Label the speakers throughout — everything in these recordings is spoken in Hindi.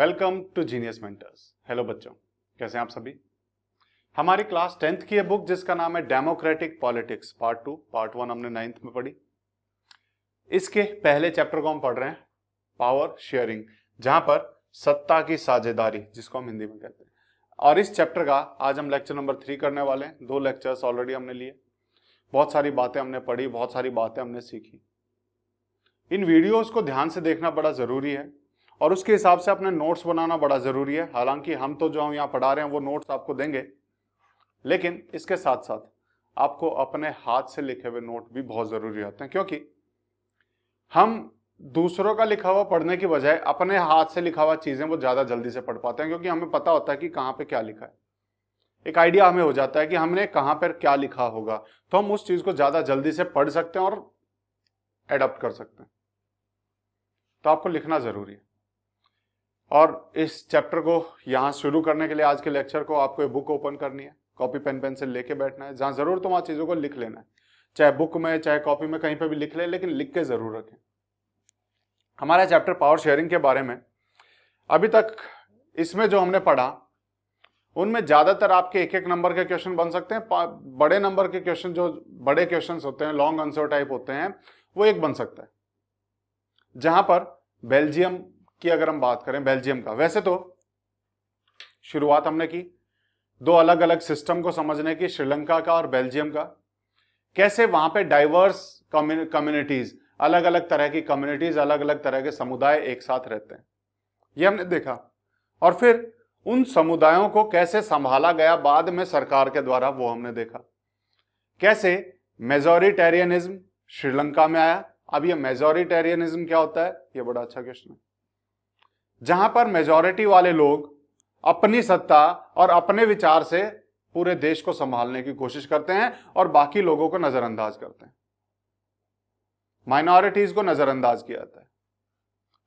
Speaker 1: Welcome to genius mentors hello बच्चों कैसे हैं आप सभी हमारी क्लास टेंथ की है बुक जिसका नाम है democratic politics part two part one हमने नाइन्थ में पढ़ी इसके पहले चैप्टर को हम पढ़ रहे हैं पावर शेयरिंग जहां पर सत्ता की साझेदारी जिसको हम हिंदी में कहते हैं और इस चैप्टर का आज हम लेक्चर नंबर थ्री करने वाले हैं दो लेक्चर्स ऑलरेडी हमने लिए बहुत सारी बातें हमने पढ़ी बहुत सारी बातें हमने सीखी इन वीडियोस को ध्यान से देखना बड़ा ज़रूरी है और उसके हिसाब से अपने नोट्स बनाना बड़ा ज़रूरी है हालांकि हम तो जो हम यहाँ पढ़ा रहे हैं वो नोट्स आपको देंगे लेकिन इसके साथ साथ आपको अपने हाथ से लिखे हुए नोट भी बहुत ज़रूरी होते हैं क्योंकि हम दूसरों का लिखा हुआ पढ़ने की बजाय अपने हाथ से लिखा हुआ चीज़ें वो ज़्यादा जल्दी से पढ़ पाते हैं क्योंकि हमें पता होता है कि कहाँ पे क्या लिखा है एक आइडिया हमें हो जाता है कि हमने कहाँ पर क्या लिखा होगा तो हम उस चीज़ को ज़्यादा जल्दी से पढ़ सकते हैं और एडप्ट कर सकते हैं तो आपको लिखना ज़रूरी है और इस चैप्टर को यहाँ शुरू करने के लिए आज के लेक्चर को आपको बुक ओपन करनी है कॉपी पेन पेंसिल लेके बैठना है जहाँ ज़रूर तुम वहाँ चीज़ों को लिख लेना है चाहे बुक में चाहे कॉपी में कहीं पर भी लिख लें लेकिन लिख के ज़रूर रखें हमारा चैप्टर पावर शेयरिंग के बारे में अभी तक इसमें जो हमने पढ़ा उनमें ज़्यादातर आपके एक एक नंबर के क्वेश्चन बन सकते हैं बड़े नंबर के क्वेश्चन जो बड़े क्वेश्चन होते हैं लॉन्ग आंसर टाइप होते हैं वो एक बन सकता है जहां पर बेल्जियम की अगर हम बात करें बेल्जियम का वैसे तो शुरुआत हमने की दो अलग अलग सिस्टम को समझने की श्रीलंका का और बेल्जियम का कैसे वहां पे डाइवर्स कम्युनिटीज अलग अलग तरह की कम्युनिटीज अलग अलग तरह के समुदाय एक साथ रहते हैं ये हमने देखा और फिर उन समुदायों को कैसे संभाला गया बाद में सरकार के द्वारा वो हमने देखा कैसे मेजोरिटेरियनिज्म श्रीलंका में आया अब ये मेजोरिटेरियनिज्म क्या होता है ये बड़ा अच्छा क्वेश्चन है जहां पर मेजॉरिटी वाले लोग अपनी सत्ता और अपने विचार से पूरे देश को संभालने की कोशिश करते हैं और बाकी लोगों को नजरअंदाज करते हैं माइनॉरिटीज को नजरअंदाज किया जाता है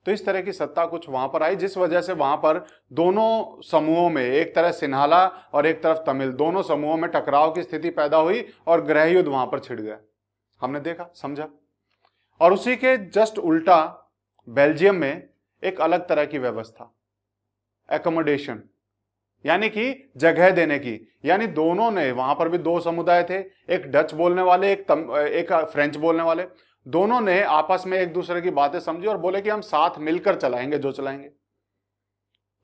Speaker 1: तो इस तरह की सत्ता कुछ वहां पर आई जिस वजह से वहां पर दोनों समूहों में एक तरह सिन्हाला और एक तरफ तमिल दोनों समूहों में टकराव की स्थिति पैदा हुई और ग्रह युद्ध वहां पर छिड़ गया हमने देखा समझा और उसी के जस्ट उल्टा बेल्जियम में एक अलग तरह की व्यवस्था एकोमोडेशन यानी कि जगह देने की यानी दोनों ने वहां पर भी दो समुदाय थे एक डच बोलने वाले एक तम, एक फ्रेंच बोलने वाले दोनों ने आपस में एक दूसरे की बातें समझी और बोले कि हम साथ मिलकर चलाएंगे जो चलाएंगे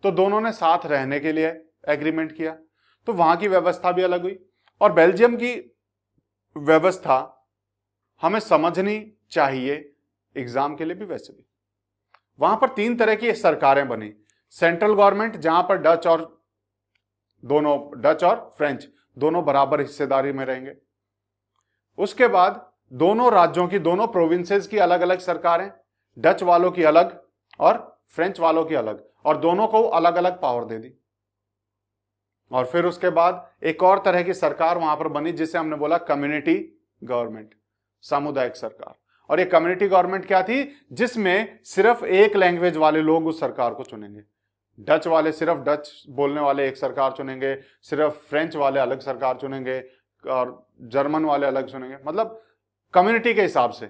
Speaker 1: तो दोनों ने साथ रहने के लिए एग्रीमेंट किया तो वहां की व्यवस्था भी अलग हुई और बेल्जियम की व्यवस्था हमें समझनी चाहिए एग्जाम के लिए भी वैसे भी वहां पर तीन तरह की सरकारें बनी सेंट्रल गवर्नमेंट जहां पर डच और दोनों डच और फ्रेंच दोनों बराबर हिस्सेदारी में रहेंगे उसके बाद दोनों राज्यों की दोनों प्रोविंसेस की अलग अलग सरकारें डच वालों की अलग और फ्रेंच वालों की अलग और दोनों को अलग अलग पावर दे दी और फिर उसके बाद एक और तरह की सरकार वहां पर बनी जिसे हमने बोला कम्युनिटी गवर्नमेंट सामुदायिक सरकार और ये कम्युनिटी गवर्नमेंट क्या थी जिसमें सिर्फ एक लैंग्वेज वाले लोग उस सरकार को चुनेंगे डच वाले सिर्फ डच बोलने वाले एक सरकार चुनेंगे सिर्फ फ्रेंच वाले अलग सरकार चुनेंगे और जर्मन वाले अलग चुनेंगे मतलब कम्युनिटी के हिसाब से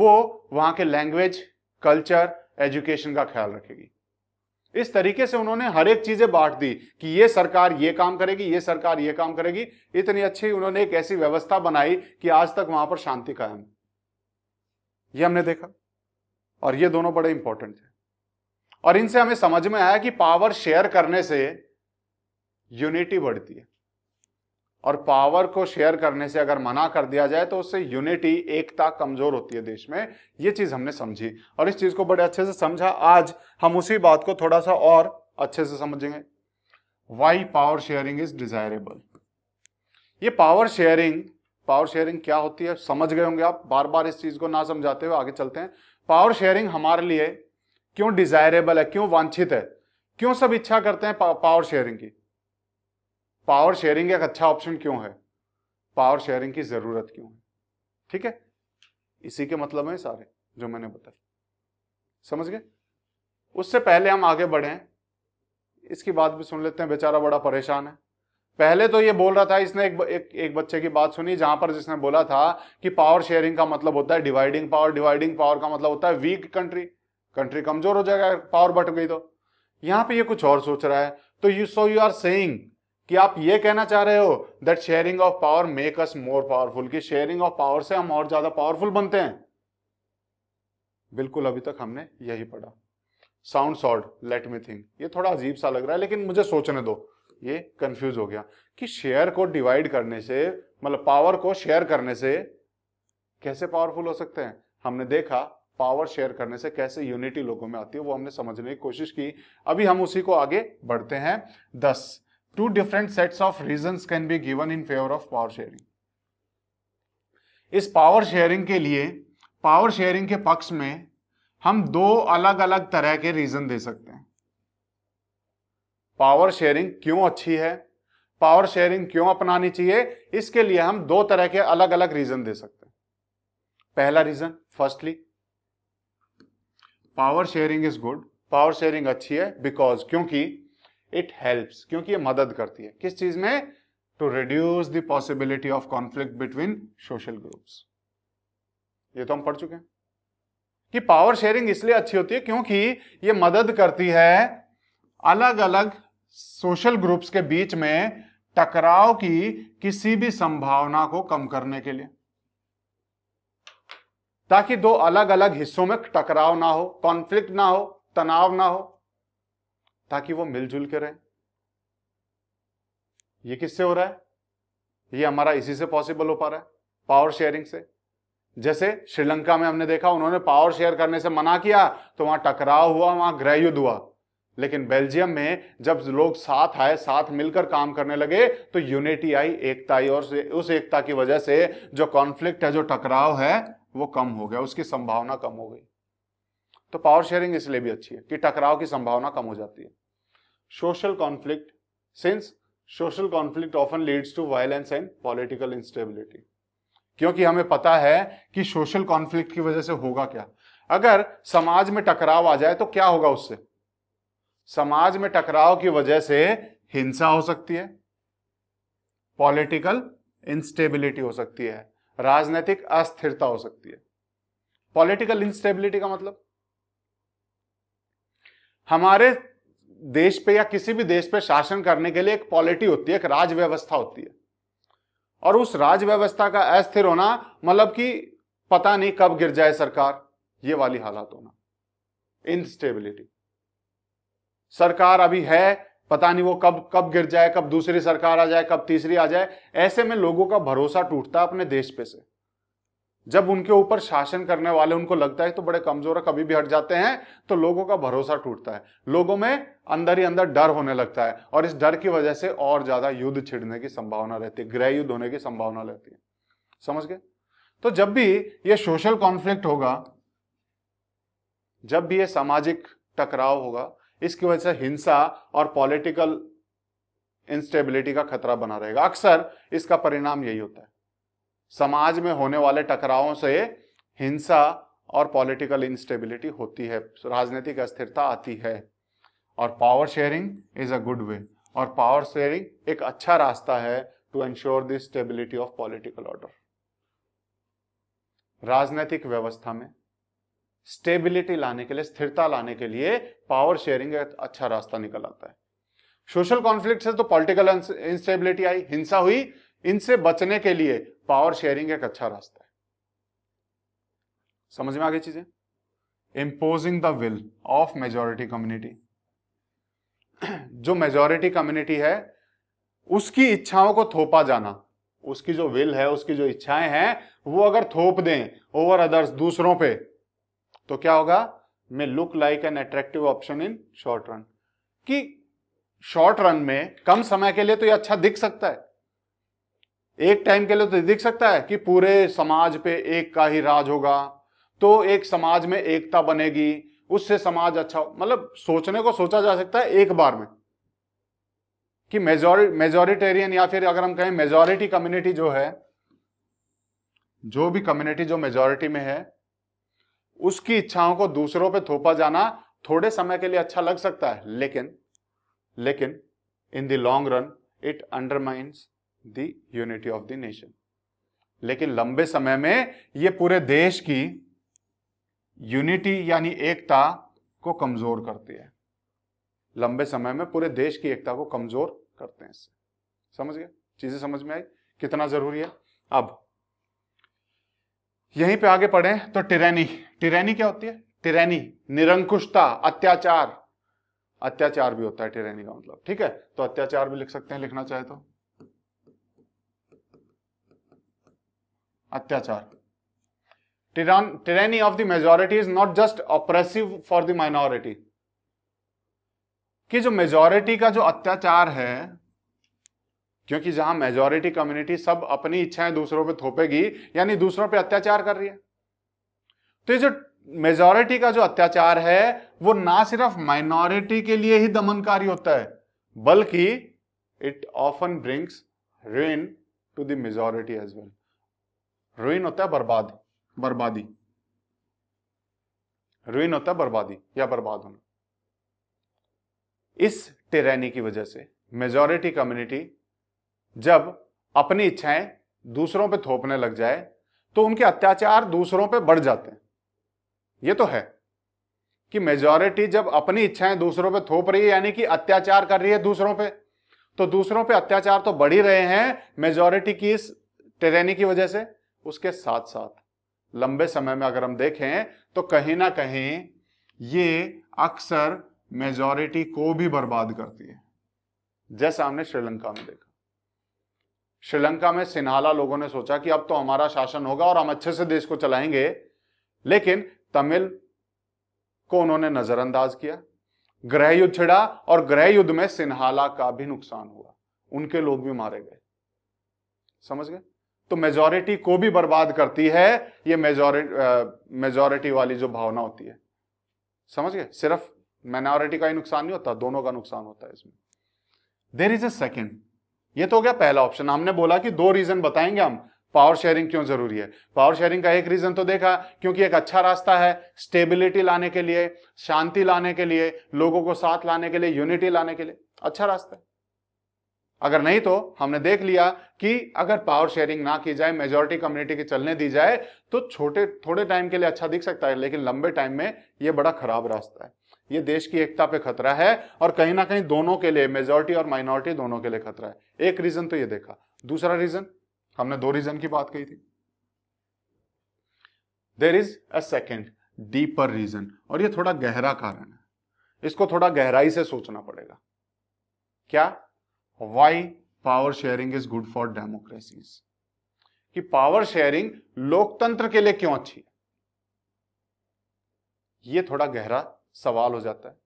Speaker 1: वो वहां के लैंग्वेज कल्चर एजुकेशन का ख्याल रखेगी इस तरीके से उन्होंने हर एक चीजें बांट दी कि ये सरकार ये काम करेगी ये सरकार ये काम करेगी इतनी अच्छी उन्होंने एक ऐसी व्यवस्था बनाई कि आज तक वहां पर शांति कायम है ये हमने देखा और ये दोनों बड़े इंपॉर्टेंट थे और इनसे हमें समझ में आया कि पावर शेयर करने से यूनिटी बढ़ती है और पावर को शेयर करने से अगर मना कर दिया जाए तो उससे यूनिटी एकता कमजोर होती है देश में ये चीज हमने समझी और इस चीज को बड़े अच्छे से समझा आज हम उसी बात को थोड़ा सा और अच्छे से समझेंगे why power sharing is desirable ये पावर शेयरिंग पावर शेयरिंग क्या होती है समझ गए होंगे आप बार बार इस चीज को ना समझाते हुए आगे चलते हैं पावर शेयरिंग हमारे लिए क्यों डिजायरेबल है क्यों वांछित है क्यों सब इच्छा करते हैं पावर शेयरिंग की पावर शेयरिंग एक अच्छा ऑप्शन क्यों है पावर शेयरिंग की जरूरत क्यों है ठीक है इसी के मतलब है सारे जो मैंने बताए समझ गए उससे पहले हम आगे बढ़े इसकी बात भी सुन लेते हैं बेचारा बड़ा परेशान है पहले तो ये बोल रहा था इसने एक, एक, एक बच्चे की बात सुनी जहां पर जिसने बोला था कि पावर शेयरिंग का मतलब होता है डिवाइडिंग पावर डिवाइडिंग पावर का मतलब होता है वीक कंट्री कंट्री कमजोर हो जाएगा पावर बट गई तो यहां पे ये कुछ और सोच रहा है तो you so you are saying कि आप ये कहना चाह रहे हो that sharing of power make us more powerful कि शेयरिंग ऑफ पावर से हम और ज्यादा पावरफुल बनते हैं बिल्कुल अभी तक हमने यही पढ़ा sound salt let me think ये थोड़ा अजीब सा लग रहा है लेकिन मुझे सोचने दो ये कंफ्यूज हो गया कि शेयर को डिवाइड करने से मतलब पावर को शेयर करने से कैसे पावरफुल हो सकते हैं हमने देखा पावर शेयर करने से कैसे यूनिटी लोगों में आती है वो हमने समझने की कोशिश की अभी हम उसी को आगे बढ़ते हैं thus two different sets of reason can be given in favour of power sharing इस पावर शेयरिंग के लिए पावर शेयरिंग के पक्ष में हम दो अलग अलग तरह के रीजन दे सकते हैं पावर शेयरिंग क्यों अच्छी है पावर शेयरिंग क्यों अपनानी चाहिए इसके लिए हम दो तरह के अलग अलग रीजन दे सकते हैं पहला reason firstly power sharing is good power sharing अच्छी है बिकॉज क्योंकि इट हेल्प क्योंकि ये मदद करती है किस चीज में to reduce the possibility of conflict between social groups ये तो हम पढ़ चुके हैं कि पावर शेयरिंग इसलिए अच्छी होती है क्योंकि ये मदद करती है अलग अलग सोशल ग्रुप्स के बीच में टकराव की किसी भी संभावना को कम करने के लिए ताकि दो अलग अलग हिस्सों में टकराव ना हो कॉन्फ्लिक्ट ना हो तनाव ना हो ताकि वो मिलजुल के रहे ये किससे हो रहा है ये हमारा इसी से पॉसिबल हो पा रहा है पावर शेयरिंग से जैसे श्रीलंका में हमने देखा उन्होंने पावर शेयर करने से मना किया तो वहां टकराव हुआ वहां गृह युद्ध हुआ लेकिन बेल्जियम में जब लोग साथ आए साथ मिलकर काम करने लगे तो यूनिटी आई एकता आई और उस एकता की वजह से जो कॉन्फ्लिक्ट है जो टकराव है वो कम हो गया उसकी संभावना कम हो गई तो पावर शेयरिंग इसलिए भी अच्छी है कि टकराव की संभावना कम हो जाती है social conflict since social conflict often leads to violence and political instability क्योंकि हमें पता है कि सोशल कॉन्फ्लिक्ट की वजह से होगा क्या अगर समाज में टकराव आ जाए तो क्या होगा उससे समाज में टकराव की वजह से हिंसा हो सकती है पॉलिटिकल इंस्टेबिलिटी हो सकती है राजनीतिक अस्थिरता हो सकती है पॉलिटिकल इंस्टेबिलिटी का मतलब हमारे देश पे या किसी भी देश पे शासन करने के लिए एक पॉलिटी होती है एक राज व्यवस्था होती है और उस राज व्यवस्था का अस्थिर होना मतलब कि पता नहीं कब गिर जाए सरकार ये वाली हालात होना इंस्टेबिलिटी सरकार अभी है पता नहीं वो कब कब गिर जाए कब दूसरी सरकार आ जाए कब तीसरी आ जाए ऐसे में लोगों का भरोसा टूटता अपने देश पे से जब उनके ऊपर शासन करने वाले उनको लगता है तो बड़े कमजोर कभी भी हट जाते हैं तो लोगों का भरोसा टूटता है लोगों में अंदर ही अंदर डर होने लगता है और इस डर की वजह से और ज्यादा युद्ध छिड़ने की संभावना रहती है गृह युद्ध होने की संभावना रहती है समझ गए तो जब भी ये सोशल कॉन्फ्लिक्ट होगा जब भी ये सामाजिक टकराव होगा इसकी वजह से हिंसा और पॉलिटिकल इंस्टेबिलिटी का खतरा बना रहेगा अक्सर इसका परिणाम यही होता है समाज में होने वाले टकरावों से हिंसा और पॉलिटिकल इंस्टेबिलिटी होती है राजनीतिक अस्थिरता आती है और power sharing is a good way और पावर शेयरिंग एक अच्छा रास्ता है to ensure the stability of political order राजनीतिक व्यवस्था में स्टेबिलिटी लाने के लिए स्थिरता लाने के लिए पावर शेयरिंग एक अच्छा रास्ता निकल आता है सोशल कॉन्फ्लिक्ट से तो पॉलिटिकल इंस्टेबिलिटी आई हिंसा हुई इनसे बचने के लिए पावर शेयरिंग एक अच्छा रास्ता है समझ में आ गई चीजें imposing the will of majority community जो मेजोरिटी कम्युनिटी है उसकी इच्छाओं को थोपा जाना उसकी जो विल है उसकी जो इच्छाएं हैं वो अगर थोप दें ओवर अदर्स दूसरों पे तो क्या होगा may look like an attractive option in short run कि शॉर्ट रन में कम समय के लिए तो ये अच्छा दिख सकता है एक टाइम के लिए तो दिख सकता है कि पूरे समाज पे एक का ही राज होगा तो एक समाज में एकता बनेगी उससे समाज अच्छा मतलब सोचने को सोचा जा सकता है एक बार में कि मेजोरिटी मेजोरिटेरियन या फिर अगर हम कहें मेजोरिटी कम्युनिटी जो है जो भी कम्युनिटी जो मेजोरिटी में है उसकी इच्छाओं को दूसरों पे थोपा जाना थोड़े समय के लिए अच्छा लग सकता है लेकिन लेकिन in the long run it undermines the unity of the nation लेकिन लंबे समय में ये पूरे देश की यूनिटी यानी एकता को कमजोर करती है लंबे समय में पूरे देश की एकता को कमजोर करते हैं इससे समझ गए चीजें समझ में आई कितना जरूरी है अब यहीं पे आगे पढ़े तो टिरेनी टिरेनी क्या होती है टिरेनी निरंकुशता अत्याचार अत्याचार भी होता है टिरेनी का मतलब ठीक है तो अत्याचार भी लिख सकते हैं लिखना चाहे तो अत्याचार tyranny of the majority is not just oppressive for the minority कि जो मेजोरिटी का जो अत्याचार है क्योंकि जहां मेजोरिटी कम्युनिटी सब अपनी इच्छाएं दूसरों पे थोपेगी यानी दूसरों पे अत्याचार कर रही है तो ये जो मेजोरिटी का जो अत्याचार है वो ना सिर्फ माइनॉरिटी के लिए ही दमनकारी होता है बल्कि it often brings ruin to the majority as well ruin होता है बर्बाद बर्बादी रुइन होता है बर्बादी या बर्बाद होना इस टेरेनी की वजह से मेजोरिटी कम्युनिटी जब अपनी इच्छाएं दूसरों पे थोपने लग जाए तो उनके अत्याचार दूसरों पे बढ़ जाते हैं ये तो है कि मेजॉरिटी जब अपनी इच्छाएं दूसरों पे थोप रही है यानी कि अत्याचार कर रही है दूसरों पे तो दूसरों पे अत्याचार तो बढ़ ही रहे हैं मेजॉरिटी की इस टेरेनी की वजह से उसके साथ साथ लंबे समय में अगर हम देखें तो कहीं ना कहीं ये अक्सर मेजॉरिटी को भी बर्बाद करती है जैसा हमने श्रीलंका में देखा श्रीलंका में सिन्हाला लोगों ने सोचा कि अब तो हमारा शासन होगा और हम अच्छे से देश को चलाएंगे लेकिन तमिल को उन्होंने नजरअंदाज किया ग्रह युद्ध छिड़ा और ग्रह युद्ध में सिन्हाला का भी नुकसान हुआ उनके लोग भी मारे गए समझ गए तो मेजोरिटी को भी बर्बाद करती है ये मेजोरिटी मेजोरिटी वाली जो भावना होती है समझ गए सिर्फ माइनॉरिटी का ही नुकसान नहीं होता दोनों का नुकसान होता है इसमें देर इज अ सेकेंड ये तो हो गया पहला ऑप्शन हमने बोला कि दो रीजन बताएंगे हम पावर शेयरिंग क्यों जरूरी है पावर शेयरिंग का एक रीजन तो देखा क्योंकि एक अच्छा रास्ता है स्टेबिलिटी लाने के लिए शांति लाने के लिए लोगों को साथ लाने के लिए यूनिटी लाने के लिए अच्छा रास्ता है अगर नहीं तो हमने देख लिया कि अगर पावर शेयरिंग ना की जाए मेजोरिटी कम्युनिटी के चलने दी जाए तो छोटे थोड़े टाइम के लिए अच्छा दिख सकता है लेकिन लंबे टाइम में यह बड़ा खराब रास्ता है ये देश की एकता पे खतरा है और कहीं ना कहीं दोनों के लिए मेजोरिटी और माइनॉरिटी दोनों के लिए खतरा है एक रीजन तो ये देखा दूसरा रीजन हमने दो रीजन की बात कही थी there is a second deeper reason और ये थोड़ा गहरा कारण है इसको थोड़ा गहराई से सोचना पड़ेगा क्या why power sharing is good for democracies कि पावर शेयरिंग लोकतंत्र के लिए क्यों अच्छी है ये थोड़ा गहरा सवाल हो जाता है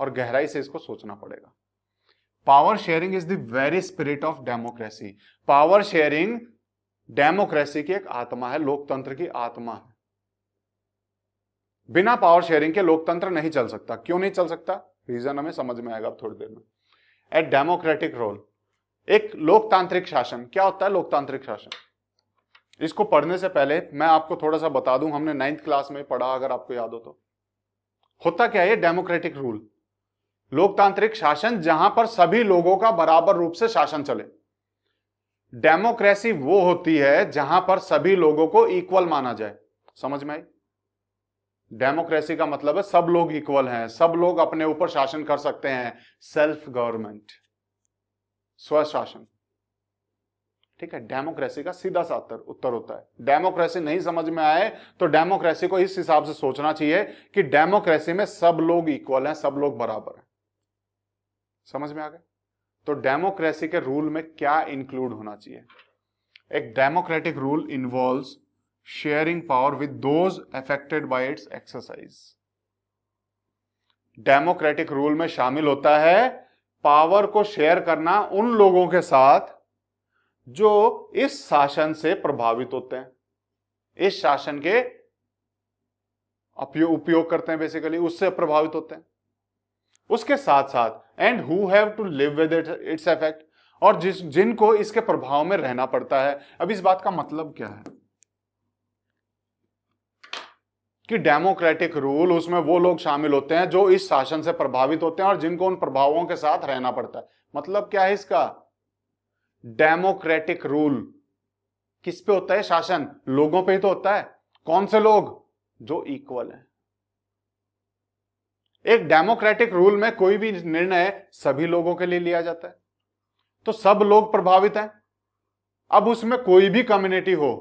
Speaker 1: और गहराई से इसको सोचना पड़ेगा power sharing is the very spirit of democracy power sharing democracy की एक आत्मा है लोकतंत्र की आत्मा है बिना पावर शेयरिंग के लोकतंत्र नहीं चल सकता क्यों नहीं चल सकता रीजन हमें समझ में आएगा थोड़ी देर में ए डेमोक्रेटिक रोल एक लोकतांत्रिक शासन क्या होता है लोकतांत्रिक शासन इसको पढ़ने से पहले मैं आपको थोड़ा सा बता दूं हमने नाइन्थ क्लास में पढ़ा अगर आपको याद हो तो होता क्या है डेमोक्रेटिक रूल लोकतांत्रिक शासन जहां पर सभी लोगों का बराबर रूप से शासन चले डेमोक्रेसी वो होती है जहां पर सभी लोगों को इक्वल माना जाए समझ में आई डेमोक्रेसी का मतलब है सब लोग इक्वल हैं सब लोग अपने ऊपर शासन कर सकते हैं सेल्फ गवर्नमेंट स्वशासन ठीक है डेमोक्रेसी का सीधा सा उत्तर होता है डेमोक्रेसी नहीं समझ में आए तो डेमोक्रेसी को इस हिसाब से सोचना चाहिए कि डेमोक्रेसी में सब लोग इक्वल हैं सब लोग बराबर हैं समझ में आ गए तो डेमोक्रेसी के रूल में क्या इंक्लूड होना चाहिए एक democratic rule involve sharing power with those affected by its exercise democratic rule में शामिल होता है पावर को शेयर करना उन लोगों के साथ जो इस शासन से प्रभावित होते हैं इस शासन के उपयोग करते हैं बेसिकली उससे प्रभावित होते हैं उसके साथ साथ and who have to live with it its effect और जिस जिनको इसके प्रभाव में रहना पड़ता है अब इस बात का मतलब क्या है कि डेमोक्रेटिक रूल उसमें वो लोग शामिल होते हैं जो इस शासन से प्रभावित होते हैं और जिनको उन प्रभावों के साथ रहना पड़ता है मतलब क्या है इसका डेमोक्रेटिक रूल किस पे होता है शासन लोगों पे ही तो होता है कौन से लोग जो इक्वल है एक डेमोक्रेटिक रूल में कोई भी निर्णय सभी लोगों के लिए लिया जाता है तो सब लोग प्रभावित हैं अब उसमें कोई भी कम्युनिटी हो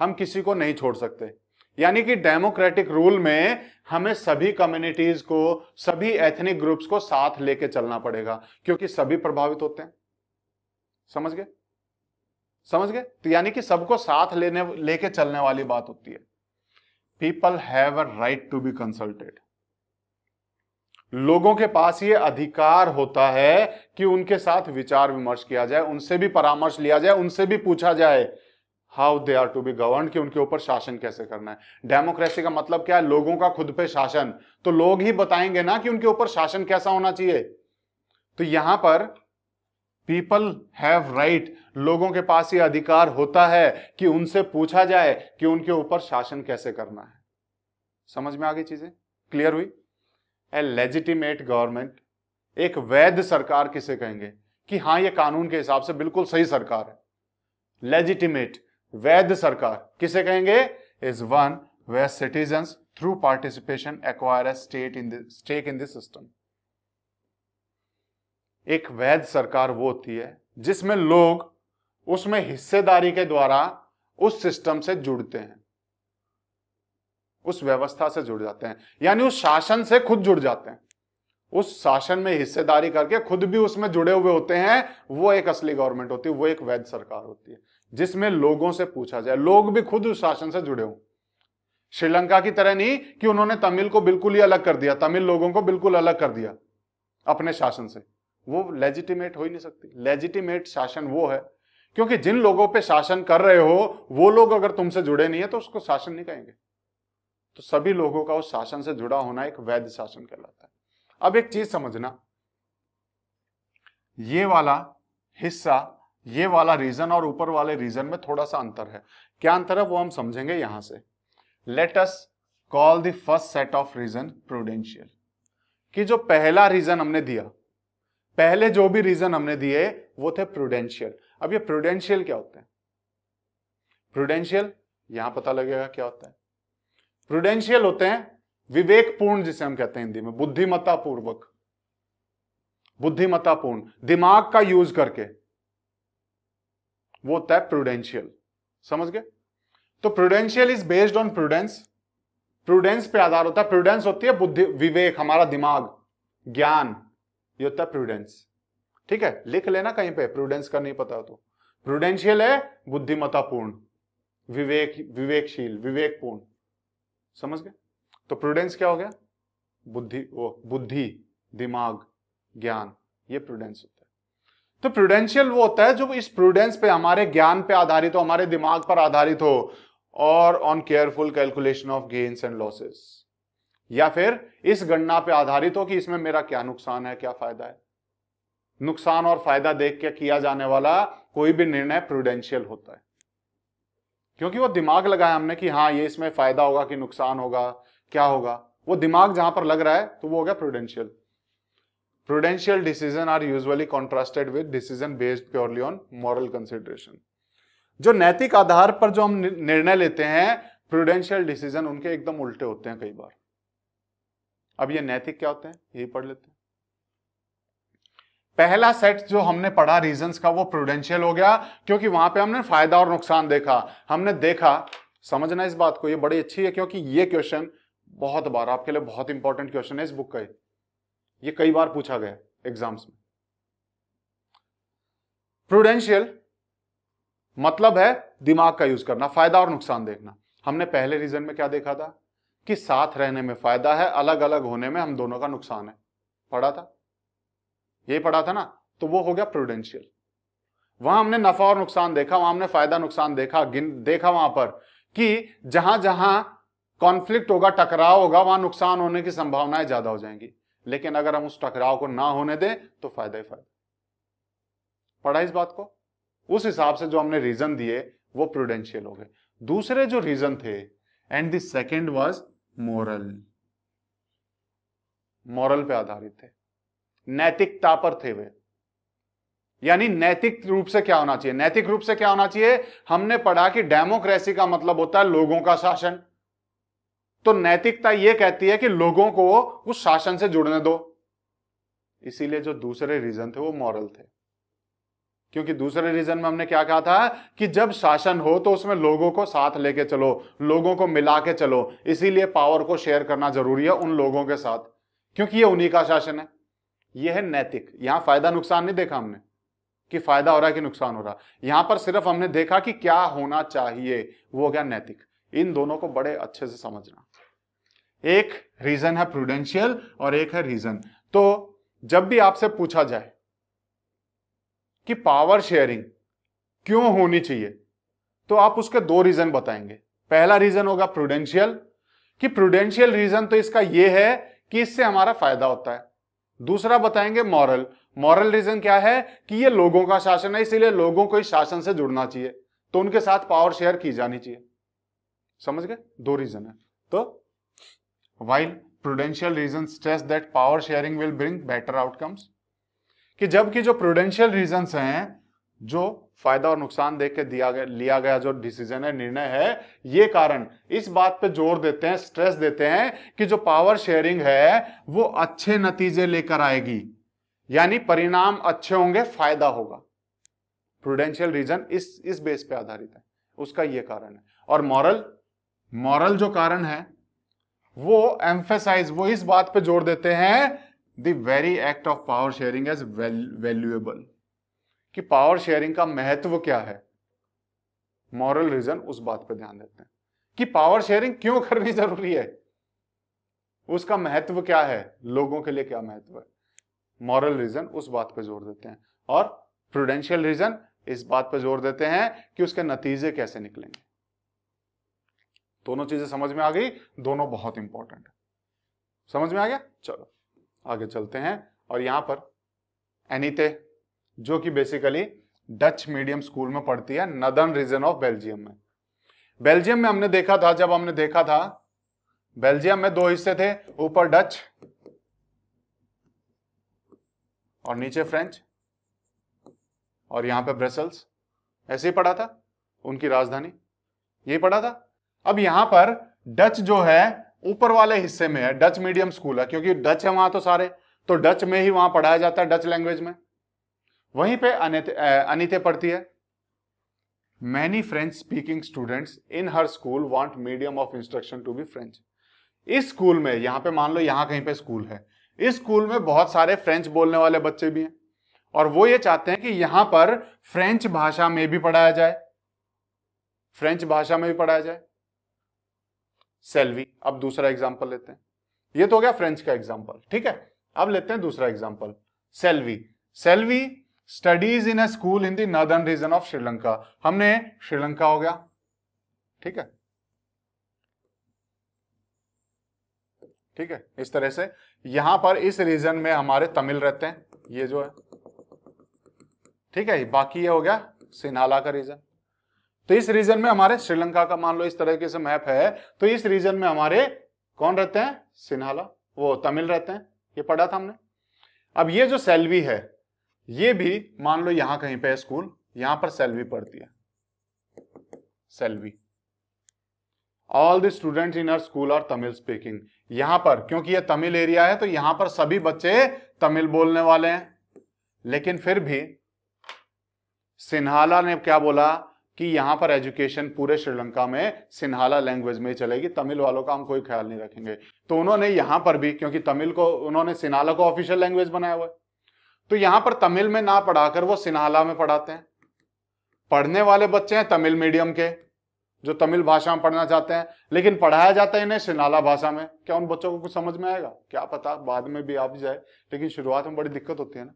Speaker 1: हम किसी को नहीं छोड़ सकते यानी कि डेमोक्रेटिक रूल में हमें सभी कम्युनिटीज को सभी एथनिक ग्रुप्स को साथ लेके चलना पड़ेगा क्योंकि सभी प्रभावित होते हैं समझ गए समझ गए तो यानी कि सबको साथ लेने लेके चलने वाली बात होती है people have a right to be consulted लोगों के पास ये अधिकार होता है कि उनके साथ विचार विमर्श किया जाए उनसे भी परामर्श लिया जाए उनसे भी पूछा जाए how they are to be govern कि उनके ऊपर शासन कैसे करना है डेमोक्रेसी का मतलब क्या है लोगों का खुद पे शासन तो लोग ही बताएंगे ना कि उनके ऊपर शासन कैसा होना चाहिए तो यहां पर पीपल हैव राइट लोगों के पास ये अधिकार होता है कि उनसे पूछा जाए कि उनके ऊपर शासन कैसे करना है समझ में आ गई चीजें क्लियर हुई ए लेजिटिमेट गवर्नमेंट एक वैध सरकार किसे कहेंगे कि हाँ ये कानून के हिसाब से बिल्कुल सही सरकार है लेजिटिमेट वैध सरकार किसे कहेंगे is one way citizen through participation acquire state in stake in this system एक वैध सरकार वो होती है जिसमें लोग उसमें हिस्सेदारी के द्वारा उस सिस्टम से जुड़ते हैं उस व्यवस्था से जुड़ जाते हैं यानी उस शासन से खुद जुड़ जाते हैं उस शासन में हिस्सेदारी करके खुद भी उसमें जुड़े हुए होते हैं वो एक असली गवर्नमेंट होती है वो एक वैध सरकार होती है जिसमें लोगों से पूछा जाए लोग भी खुद उस शासन से जुड़े हों श्रीलंका की तरह नहीं कि उन्होंने तमिल को बिल्कुल ही अलग कर दिया तमिल लोगों को बिल्कुल अलग कर दिया अपने शासन से वो लेजिटिमेट हो ही नहीं सकती लेजिटिमेट शासन वो है क्योंकि जिन लोगों पे शासन कर रहे हो वो लोग अगर तुमसे जुड़े नहीं है तो उसको शासन नहीं कहेंगे तो सभी लोगों का उस शासन से जुड़ा होना एक वैध शासन कहलाता है अब एक चीज समझना ये वाला हिस्सा ये वाला रीजन और ऊपर वाले रीजन में थोड़ा सा अंतर है क्या अंतर है वो हम समझेंगे यहां से let's call the first set of reason prudential कि जो पहला रीजन हमने दिया पहले जो भी रीजन हमने दिए वो थे प्रूडेंशियल अब ये प्रूडेंशियल क्या होते हैं प्रूडेंशियल यहां पता लगेगा क्या होता है प्रूडेंशियल होते हैं विवेकपूर्ण जिसे हम कहते हैं हिंदी में बुद्धिमत्ता पूर्वक बुद्धिमत्तापूर्ण दिमाग का यूज करके वो होता है प्रूडेंशियल समझ गए तो prudential is based on prudence prudence पे आधार होता है प्रूडेंस होती है बुद्धि विवेक हमारा दिमाग ज्ञान ये होता है प्रूडेंस ठीक है लिख लेना कहीं पे प्रूडेंस का नहीं पता तो प्रूडेंशियल है बुद्धिमतापूर्ण विवेक विवेकशील विवेकपूर्ण समझ गए तो प्रूडेंस क्या हो गया बुद्धि वो बुद्धि दिमाग ज्ञान ये प्रूडेंस होता है तो प्रूडेंशियल वो होता है जो इस प्रूडेंस पे हमारे ज्ञान पे आधारित हो हमारे दिमाग पर आधारित हो और on careful calculation of gains and losses या फिर इस गणना पे आधारित हो कि इसमें मेरा क्या नुकसान है क्या फायदा है नुकसान और फायदा देख के किया जाने वाला कोई भी निर्णय प्रूडेंशियल होता है क्योंकि वो दिमाग लगाया हमने कि हाँ ये इसमें फायदा होगा कि नुकसान होगा क्या होगा वो दिमाग जहां पर लग रहा है तो वो हो गया prudential prudential decision are usually contrasted with decision based purely on moral consideration जो नैतिक आधार पर जो हम निर्णय लेते हैं प्रूडेंशियल डिसीजन उनके एकदम उल्टे होते हैं कई बार अब ये नैतिक क्या होते हैं यही पढ़ लेते हैं पहला सेट जो हमने पढ़ा रीजंस का वो प्रोडेंशियल हो गया क्योंकि वहां पे हमने फायदा और नुकसान देखा हमने देखा समझना इस बात को ये बड़ी अच्छी है क्योंकि ये क्वेश्चन बहुत बार आपके लिए बहुत इंपॉर्टेंट क्वेश्चन है इस बुक का ये कई बार पूछा गया एग्जाम्स में प्रूडेंशियल मतलब है दिमाग का यूज करना फायदा और नुकसान देखना हमने पहले रीजन में क्या देखा था कि साथ रहने में फायदा है अलग अलग होने में हम दोनों का नुकसान है पढ़ा था ये पढ़ा था ना तो वो हो गया प्रोडेंशियल वहां हमने नफा और नुकसान देखा वहां हमने फायदा नुकसान देखा गिन देखा वहां पर कि जहां जहां कॉन्फ्लिक्ट होगा टकराव होगा वहां नुकसान होने की संभावनाएं ज्यादा हो जाएंगी लेकिन अगर हम उस टकराव को ना होने दें तो फायदा ही फायदा पढ़ा इस बात को उस हिसाब से जो हमने रीजन दिए वो प्रोडेंशियल हो गए दूसरे जो रीजन थे and the second was moral moral पे आधारित थे नैतिकता पर थे वे यानी नैतिक रूप से क्या होना चाहिए नैतिक रूप से क्या होना चाहिए हमने पढ़ा कि डेमोक्रेसी का मतलब होता है लोगों का शासन तो नैतिकता यह कहती है कि लोगों को उस शासन से जुड़ने दो इसीलिए जो दूसरे रीजन थे वो मॉरल थे क्योंकि दूसरे रीजन में हमने क्या कहा था कि जब शासन हो तो उसमें लोगों को साथ लेके चलो लोगों को मिला के चलो इसीलिए पावर को शेयर करना जरूरी है उन लोगों के साथ क्योंकि ये उन्हीं का शासन है ये है नैतिक यहां फायदा नुकसान नहीं देखा हमने कि फायदा हो रहा है कि नुकसान हो रहा है यहां पर सिर्फ हमने देखा कि क्या होना चाहिए वो क्या नैतिक इन दोनों को बड़े अच्छे से समझना एक रीजन है प्रूडेंशियल और एक है रीजन तो जब भी आपसे पूछा जाए कि पावर शेयरिंग क्यों होनी चाहिए तो आप उसके दो रीजन बताएंगे पहला रीजन होगा प्रूडेंशियल कि प्रूडेंशियल रीजन तो इसका यह है कि इससे हमारा फायदा होता है दूसरा बताएंगे मॉरल मॉरल रीजन क्या है कि ये लोगों का शासन है इसीलिए लोगों को इस शासन से जुड़ना चाहिए तो उनके साथ पावर शेयर की जानी चाहिए समझ गए दो रीजन है तो while prudential reason stress that power sharing will bring better outcomes कि जबकि जो प्रोडेंशियल रीजन हैं जो फायदा और नुकसान देख के दिया गया लिया गया जो डिसीजन है निर्णय है ये कारण इस बात पे जोर देते हैं स्ट्रेस देते हैं कि जो पावर शेयरिंग है वो अच्छे नतीजे लेकर आएगी यानी परिणाम अच्छे होंगे फायदा होगा प्रूडेंशियल रीजन इस इस बेस पे आधारित है उसका ये कारण है और मॉरल मॉरल जो कारण है वो एम्फेसाइज वो इस बात पे जोर देते हैं the very act of power sharing as valuable कि पावर शेयरिंग का महत्व क्या है मॉरल रीजन उस बात पर ध्यान देते हैं कि पावर शेयरिंग क्यों करनी जरूरी है उसका महत्व क्या है लोगों के लिए क्या महत्व है मॉरल रीजन उस बात पर जोर देते हैं और प्रूडेंशियल रीजन इस बात पर जोर देते हैं कि उसके नतीजे कैसे निकलेंगे दोनों चीजें समझ में आ गई दोनों बहुत इंपॉर्टेंट है समझ में आ गया चलो आगे चलते हैं और यहां पर एनीते जो कि बेसिकली डच मीडियम स्कूल में पढ़ती है नदर्न रीजन ऑफ बेल्जियम में बेल्जियम में हमने देखा था जब हमने देखा था बेल्जियम में दो हिस्से थे ऊपर डच और नीचे फ्रेंच और यहां पे ब्रसल्स ऐसे ही पढ़ा था उनकी राजधानी यही पढ़ा था अब यहां पर डच जो है ऊपर वाले हिस्से में है डच मीडियम स्कूल है क्योंकि डच है वहां तो सारे तो डच में ही वहां पढ़ाया जाता है डच लैंग्वेज में वहीं पे अनिते पढ़ती है many French speaking students in her school want medium of instruction to be French इस स्कूल में यहां पे मान लो यहां कहीं पे स्कूल है इस स्कूल में बहुत सारे फ्रेंच बोलने वाले बच्चे भी हैं और वो ये चाहते हैं कि यहां पर फ्रेंच भाषा में भी पढ़ाया जाए फ्रेंच भाषा में भी पढ़ाया जाए सेल्वी अब दूसरा एग्जाम्पल लेते हैं ये तो हो गया फ्रेंच का एग्जाम्पल ठीक है अब लेते हैं दूसरा example Selvi Selvi studies in a school in the northern region of Sri Lanka हमने श्रीलंका हो गया ठीक है ठीक है इस तरह से यहां पर इस रीजन में हमारे तमिल रहते हैं ये जो है ठीक है बाकी ये हो गया सिन्हाला का रीजन तो इस रीजन में हमारे श्रीलंका का मान लो इस तरीके से मैप है तो इस रीजन में हमारे कौन रहते हैं सिन्हाला वो तमिल रहते हैं ये पढ़ा था हमने अब ये जो सेल्वी है ये भी मान लो यहां कहीं पे स्कूल यहां पर सेल्वी पढ़ती है Selvi all the student in her school are Tamil speaking यहां पर क्योंकि ये तमिल एरिया है तो यहां पर सभी बच्चे तमिल बोलने वाले हैं लेकिन फिर भी सिन्हाला ने क्या बोला कि यहां पर एजुकेशन पूरे श्रीलंका में सिन्हाला लैंग्वेज में चलेगी तमिल वालों का हम कोई ख्याल नहीं रखेंगे तो उन्होंने यहां पर भी क्योंकि तमिल को उन्होंने सिन्हाला को ऑफिशियल लैंग्वेज बनाया हुआ है तो यहां पर तमिल में ना पढ़ाकर वो सिन्हाला में पढ़ाते हैं पढ़ने वाले बच्चे हैं तमिल मीडियम के जो तमिल भाषा में पढ़ना चाहते हैं लेकिन पढ़ाया जाता है इन्हें सिन्हाला भाषा में क्या उन बच्चों को कुछ समझ में आएगा क्या पता बाद में भी आप जाए लेकिन शुरुआत में बड़ी दिक्कत होती है ना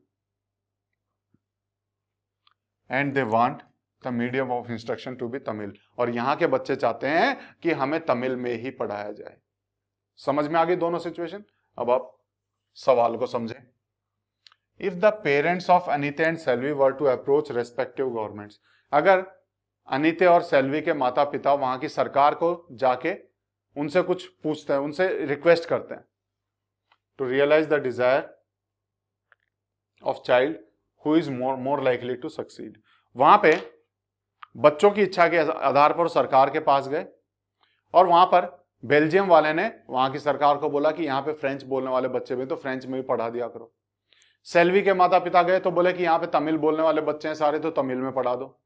Speaker 1: and they want medium of instruction to be Tamil और यहाँ के बच्चे चाहते हैं कि हमें तमिल में ही पढ़ाया जाए समझ में आ गई दोनों सिचुएशन अब आप सवाल को समझें if the parents of Annette and Selvi were to approach respective government अगर अनिते और सेल्वी के माता पिता वहां की सरकार को जाके उनसे कुछ पूछते हैं उनसे रिक्वेस्ट करते हैं to realise the desire of child who is more more likely to succeed वहां पे बच्चों की इच्छा के आधार पर सरकार के पास गए और वहां पर बेल्जियम वाले ने वहां की सरकार को बोला कि यहाँ पे फ्रेंच बोलने वाले बच्चे भी तो फ्रेंच में भी पढ़ा दिया करो सेल्वी के माता पिता गए तो बोले कि यहाँ पे तमिल बोलने वाले बच्चे हैं सारे तो तमिल में पढ़ा दो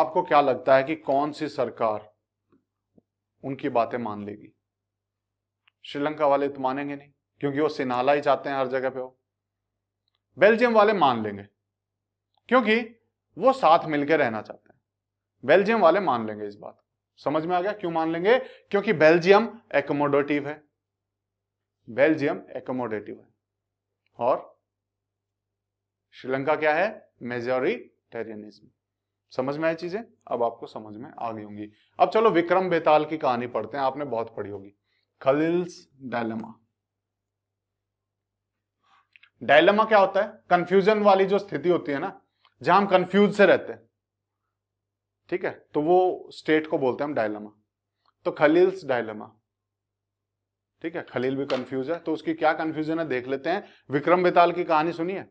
Speaker 1: आपको क्या लगता है कि कौन सी सरकार उनकी बातें मान लेगी श्रीलंका वाले तो मानेंगे नहीं क्योंकि वो सिन्हाला ही चाहते हैं हर जगह पे वो बेल्जियम वाले मान लेंगे क्योंकि वो साथ मिलकर रहना चाहते बेल्जियम वाले मान लेंगे इस बात समझ में आ गया क्यों मान लेंगे क्योंकि बेल्जियम एकोमोडेटिव है बेल्जियम एकोमोडेटिव है और श्रीलंका क्या है मेजोरिटेरियनिज्म समझ में आई चीजें अब आपको समझ में आ गई होंगी अब चलो विक्रम बेताल की कहानी पढ़ते हैं आपने बहुत पढ़ी होगी खलिल्स डायलमा डायलमा क्या होता है कंफ्यूजन वाली जो स्थिति होती है ना जहां हम कंफ्यूज से रहते हैं ठीक है तो वो स्टेट को बोलते हैं हम डायलमा तो खलील्स डायलमा ठीक है खलील भी कंफ्यूज है तो उसकी क्या कंफ्यूजन है देख लेते हैं विक्रम बेताल की कहानी सुनिए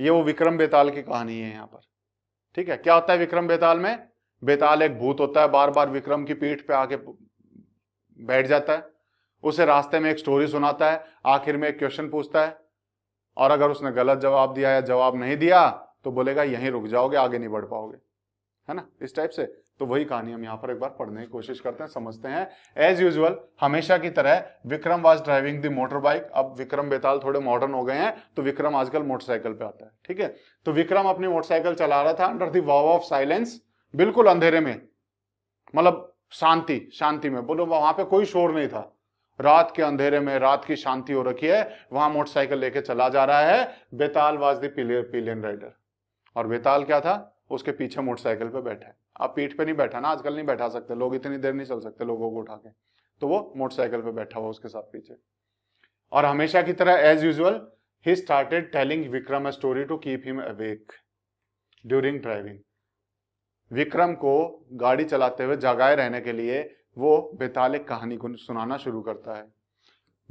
Speaker 1: ये वो विक्रम बेताल की कहानी है यहां पर ठीक है क्या होता है विक्रम बेताल में बेताल एक भूत होता है बार बार विक्रम की पीठ पे आके बैठ जाता है उसे रास्ते में एक स्टोरी सुनाता है आखिर में एक क्वेश्चन पूछता है और अगर उसने गलत जवाब दिया या जवाब नहीं दिया तो बोलेगा यहीं रुक जाओगे आगे नहीं बढ़ पाओगे है ना इस टाइप से तो वही कहानी हम यहाँ पर एक बार पढ़ने की कोशिश करते हैं समझते हैं एज यूजल हमेशा की तरह Vikram was driving the motorbike अब विक्रम बेताल थोड़े मॉडर्न हो गए हैं तो विक्रम आजकल मोटरसाइकिल पे आता है ठीक है तो विक्रम अपनी मोटरसाइकिल चला रहा था under the wave of silence बिल्कुल अंधेरे में मतलब शांति शांति में बोलो वहां पे कोई शोर नहीं था रात के अंधेरे में रात की शांति हो रखी है वहां मोटरसाइकिल लेके चला जा रहा है बेताल वाज दिलियन पिलियन राइडर और बेताल क्या था उसके पीछे मोटरसाइकिल पे बैठे आप पीठ पे नहीं बैठा ना आजकल नहीं बैठा सकते लोग इतनी देर नहीं चल सकते लोगों को उठा के तो वो मोटरसाइकिल पे बैठा हुआ उसके साथ पीछे और हमेशा की तरह एज यूजल ही started telling Vikram a story to keep him awake during driving Vikram को गाड़ी चलाते हुए जगाए रहने के लिए वो बेतालिक कहानी को सुनाना शुरू करता है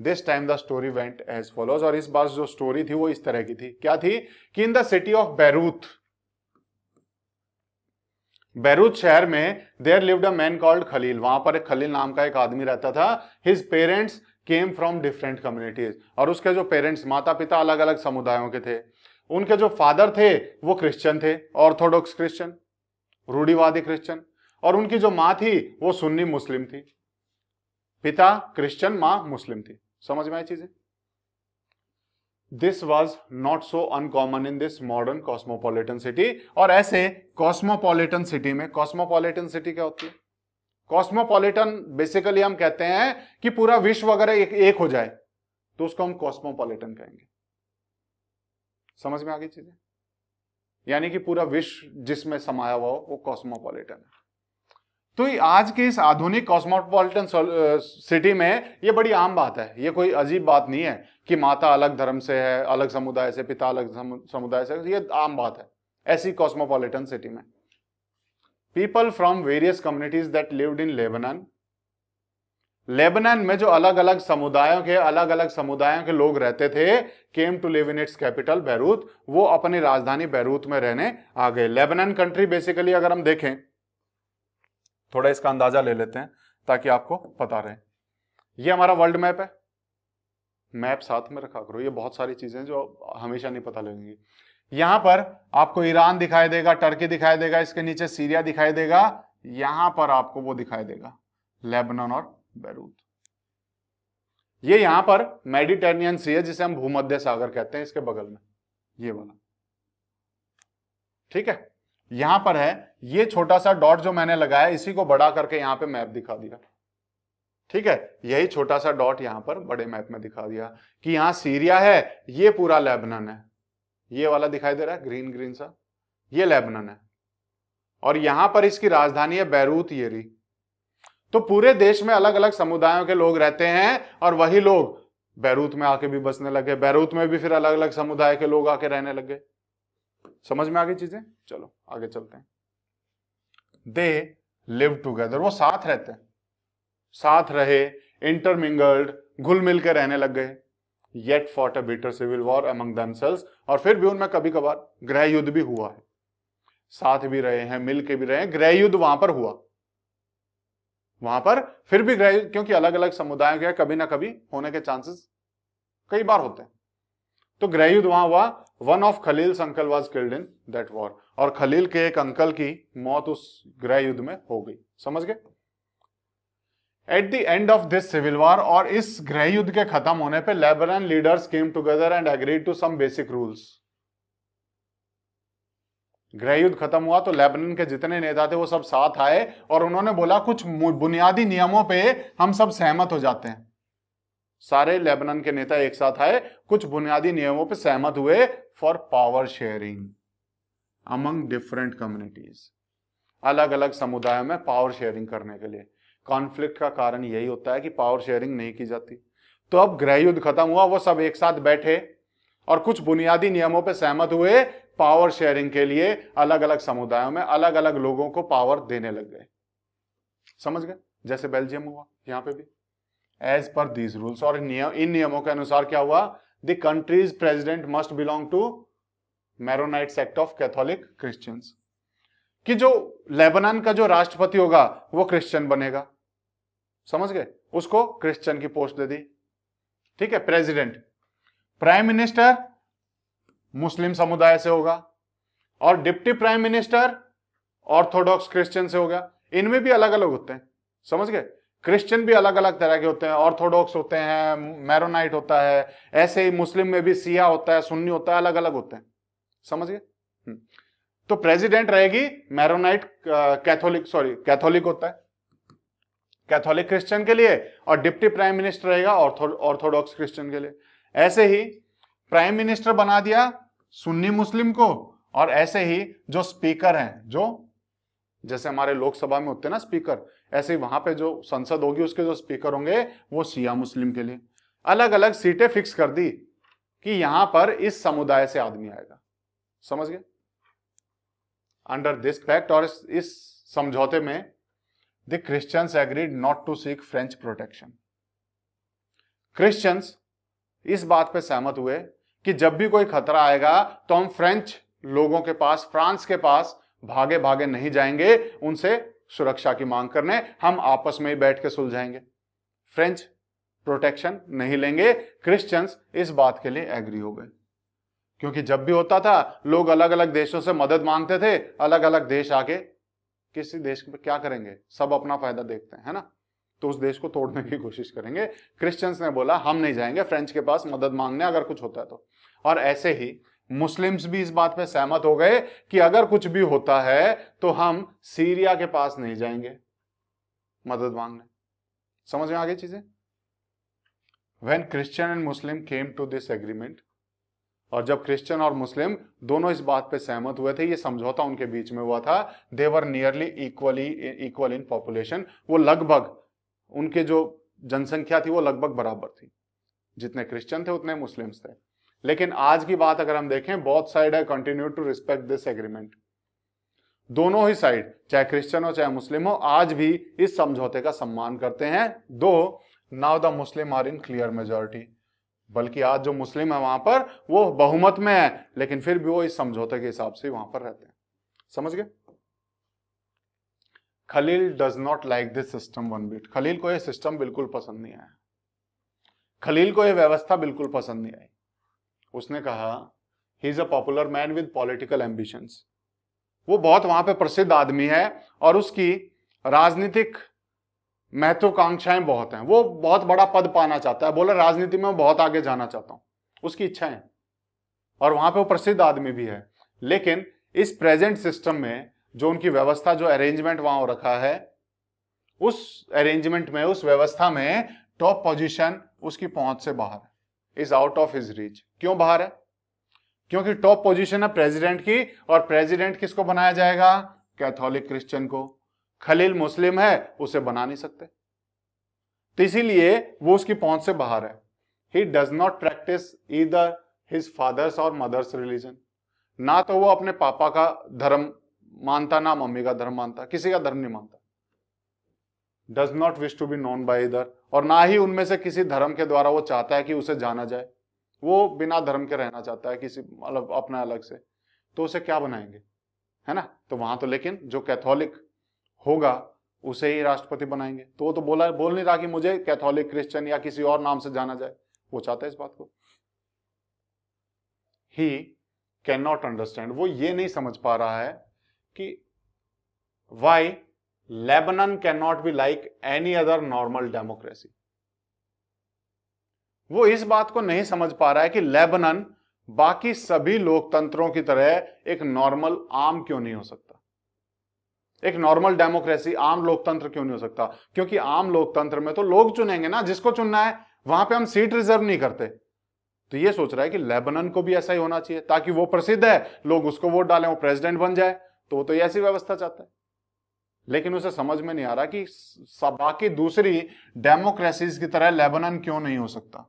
Speaker 1: this time the story went as follows और इस बार जो स्टोरी थी वो इस तरह की थी क्या थी कि in the city of Beirut Beirut शहर में there lived a man called Khalil वहां पर एक खलील नाम का एक आदमी रहता था his parents came from different communities और उसके जो पेरेंट्स माता पिता अलग अलग समुदायों के थे उनके जो फादर थे वो क्रिश्चियन थे ऑर्थोडॉक्स क्रिश्चियन रूढ़ीवादी क्रिश्चियन और उनकी जो माँ थी वो सुन्नी मुस्लिम थी पिता क्रिश्चियन माँ मुस्लिम थी समझ में आई चीजें this was not so uncommon in this modern cosmopolitan city और ऐसे कॉस्मोपोलिटन सिटी में कॉस्मोपोलिटन सिटी क्या होती है कॉस्मोपोलिटन बेसिकली हम कहते हैं कि पूरा विश्व अगर एक, एक हो जाए तो उसको हम कॉस्मोपोलिटन कहेंगे समझ में आ गई चीजें यानी कि पूरा विश्व जिसमें समाया हुआ हो वो कॉस्मोपोलिटन है तो आज के इस आधुनिक कॉस्मोपॉलिटन सिटी में ये बड़ी आम बात है ये कोई अजीब बात नहीं है कि माता अलग धर्म से है अलग समुदाय से पिता अलग समुदाय से ये आम बात है ऐसी कॉस्मोपॉलिटन सिटी में people from various communities that lived in Lebanon Lebanon में जो अलग अलग समुदायों के अलग अलग समुदायों के लोग रहते थे came to live in its capital Beirut वो अपनी राजधानी बैरूत में रहने आ गए लेबनान कंट्री बेसिकली अगर हम देखें थोड़ा इसका अंदाजा ले लेते हैं ताकि आपको पता रहे ये हमारा वर्ल्ड मैप है मैप साथ में रखा करो ये बहुत सारी चीजें जो हमेशा नहीं पता लगेंगी यहां पर आपको ईरान दिखाई देगा टर्की दिखाई देगा इसके नीचे सीरिया दिखाई देगा यहां पर आपको वो दिखाई देगा लेबनान और बैरूत ये यहां पर मेडिटेरियन सी है जिसे हम भूमध्य सागर कहते हैं इसके बगल में ये वाला ठीक है यहां पर है ये छोटा सा डॉट जो मैंने लगाया इसी को बड़ा करके यहां पे मैप दिखा दिया ठीक है यही छोटा सा डॉट यहां पर बड़े मैप में दिखा दिया कि यहां सीरिया है ये पूरा लेबनन है ये वाला दिखाई दे रहा है ग्रीन ग्रीन सा ये लेबनन है और यहां पर इसकी राजधानी है बैरूत येरी तो पूरे देश में अलग अलग समुदायों के लोग रहते हैं और वही लोग बैरूत में आके भी बसने लगे बैरूत में भी फिर अलग अलग समुदाय के लोग आके रहने लगे समझ में आ गई चीजें चलो आगे चलते हैं दे लिव टूगेदर वो साथ रहते हैं साथ रहे इंटरमिंगल्ड घुल मिल के रहने लग गए yet fought a bitter civil war among themselves और फिर भी उनमें कभी कभार ग्रह युद्ध भी हुआ है साथ भी रहे हैं मिल के भी रहे हैं ग्रह युद्ध वहां पर हुआ वहां पर फिर भी ग्रह क्योंकि अलग अलग समुदायों के कभी ना कभी होने के चांसेस कई बार होते हैं तो युद्ध वहां हुआ one of Khalil uncle was killed in that war और खलील के एक अंकल की मौत उस गृह युद्ध में हो गई समझ गए at the end of this civil war और इस गृह युद्ध के खत्म होने पे labour leaders came together and agreed to some basic rules गृह युद्ध खत्म हुआ तो लेबनन के जितने नेता थे वो सब साथ आए और उन्होंने बोला कुछ बुनियादी नियमों पे हम सब सहमत हो जाते हैं सारे लेबनान के नेता एक साथ आए कुछ बुनियादी नियमों पर सहमत हुए for power sharing among different communities अलग अलग समुदायों में पावर शेयरिंग करने के लिए कॉन्फ्लिक्ट का कारण यही होता है कि पावर शेयरिंग नहीं की जाती तो अब गृह युद्ध खत्म हुआ वो सब एक साथ बैठे और कुछ बुनियादी नियमों पर सहमत हुए पावर शेयरिंग के लिए अलग अलग समुदायों में अलग अलग लोगों को पावर देने लग गए समझ गए जैसे बेल्जियम हुआ यहां पे भी एज पर दीज रूल्स और नियम इन नियमों के अनुसार क्या हुआ the country's president must belong to Maronite sect of Catholic Christians कि जो लेबनान का जो राष्ट्रपति होगा वो क्रिश्चियन बनेगा समझ गए उसको क्रिश्चियन की पोस्ट दे दी ठीक है प्रेसिडेंट प्राइम मिनिस्टर मुस्लिम समुदाय से होगा और deputy prime minister Orthodox Christian से होगा इनमें भी अलग अलग होते हैं समझ गए क्रिश्चियन भी अलग अलग तरह के होते हैं ऑर्थोडॉक्स होते हैं मैरोनाइट होता है ऐसे ही मुस्लिम में भी सिया होता है सुन्नी होता है अलग अलग होते हैं समझ गए हम्म। तो प्रेसिडेंट रहेगी मैरोनाइट कैथोलिक सॉरी कैथोलिक होता है कैथोलिक क्रिश्चियन के लिए और डिप्टी प्राइम मिनिस्टर रहेगा ऑर्थोडॉक्स क्रिश्चियन के लिए ऐसे ही प्राइम मिनिस्टर बना दिया सुन्नी मुस्लिम को और ऐसे ही जो स्पीकर हैं जो जैसे हमारे लोकसभा में होते हैं ना स्पीकर ऐसे ही वहां पे जो संसद होगी उसके जो स्पीकर होंगे वो सिया मुस्लिम के लिए अलग अलग सीटें फिक्स कर दी कि यहां पर इस समुदाय से आदमी आएगा समझ गए अंडर दिस फैक्ट और इस, इस समझौते में the Christians agreed not to seek French protection Christians इस बात पे सहमत हुए कि जब भी कोई खतरा आएगा तो हम फ्रेंच लोगों के पास फ्रांस के पास भागे भागे नहीं जाएंगे उनसे सुरक्षा की मांग करने हम आपस में ही बैठ के सुलझाएंगे फ्रेंच प्रोटेक्शन नहीं लेंगे क्रिश्चियंस इस बात के लिए एग्री हो गए क्योंकि जब भी होता था लोग अलग अलग देशों से मदद मांगते थे अलग अलग देश आके किसी देश पर क्या करेंगे सब अपना फायदा देखते हैं है ना तो उस देश को तोड़ने की कोशिश करेंगे क्रिश्चियंस ने बोला हम नहीं जाएंगे फ्रेंच के पास मदद मांगने अगर कुछ होता है तो और ऐसे ही मुस्लिम्स भी इस बात पे सहमत हो गए कि अगर कुछ भी होता है तो हम सीरिया के पास नहीं जाएंगे मदद मांगने समझ में आ गई चीजें when Christian and Muslim came to this agreement और जब क्रिश्चियन और मुस्लिम दोनों इस बात पे सहमत हुए थे ये समझौता उनके बीच में हुआ था they were nearly equally equal in population वो लगभग उनके जो जनसंख्या थी वो लगभग बराबर थी जितने क्रिश्चियन थे उतने मुस्लिम्स थे लेकिन आज की बात अगर हम देखें बहुत साइड है continue to respect this agreement दोनों ही साइड चाहे क्रिश्चियन हो चाहे मुस्लिम हो आज भी इस समझौते का सम्मान करते हैं though now the Muslim are in clear majority बल्कि आज जो मुस्लिम है वहां पर वो बहुमत में है लेकिन फिर भी वो इस समझौते के हिसाब से वहां पर रहते हैं समझ गए Khalil does not like this system one bit Khalil को यह सिस्टम बिल्कुल पसंद नहीं आया खलील को यह व्यवस्था बिल्कुल पसंद नहीं आई उसने कहा he is a popular man with political ambitions वो बहुत वहां पे प्रसिद्ध आदमी है और उसकी राजनीतिक महत्वाकांक्षाएं बहुत हैं वो बहुत बड़ा पद पाना चाहता है बोला राजनीति में बहुत आगे जाना चाहता हूं उसकी इच्छाएं और वहां पे वो प्रसिद्ध आदमी भी है लेकिन इस प्रेजेंट सिस्टम में जो उनकी व्यवस्था जो अरेंजमेंट वहां हो रखा है उस अरेंजमेंट में उस व्यवस्था में टॉप पोजीशन उसकी पहुंच से बाहर है is out of his reach क्यों बाहर है क्योंकि टॉप पोजीशन है प्रेसिडेंट की और प्रेसिडेंट किसको बनाया जाएगा कैथोलिक क्रिश्चियन को खलील मुस्लिम है उसे बना नहीं सकते तो इसीलिए वो उसकी पहुंच से बाहर है he does not practice either his father's और मदर्स रिलीजन ना तो वो अपने पापा का धर्म मानता ना मम्मी का धर्म मानता किसी का धर्म नहीं मानता does not wish to be known by either और ना ही उनमें से किसी धर्म के द्वारा वो चाहता है कि उसे जाना जाए वो बिना धर्म के रहना चाहता है किसी मतलब अपना अलग से तो उसे क्या बनाएंगे है ना तो वहां तो लेकिन जो कैथोलिक होगा उसे ही राष्ट्रपति बनाएंगे तो वो तो बोला बोल नहीं रहा कि मुझे कैथोलिक क्रिश्चियन या किसी और नाम से जाना जाए वो चाहता है इस बात को ही कैन नॉट अंडरस्टैंड वो ये नहीं समझ पा रहा है कि why Lebanon can not be like any other normal democracy वो इस बात को नहीं समझ पा रहा है कि लेबनन बाकी सभी लोकतंत्रों की तरह एक नॉर्मल आम क्यों नहीं हो सकता एक नॉर्मल डेमोक्रेसी आम लोकतंत्र क्यों नहीं हो सकता क्योंकि आम लोकतंत्र में तो लोग चुनेंगे ना जिसको चुनना है वहां पे हम सीट रिजर्व नहीं करते तो ये सोच रहा है कि लेबनन को भी ऐसा ही होना चाहिए ताकि वो प्रसिद्ध है लोग उसको वोट डालें वो प्रेसिडेंट बन जाए तो वो तो ऐसी व्यवस्था चाहता है लेकिन उसे समझ में नहीं आ रहा कि बाकी दूसरी डेमोक्रेसीज की तरह लेबनान क्यों नहीं हो सकता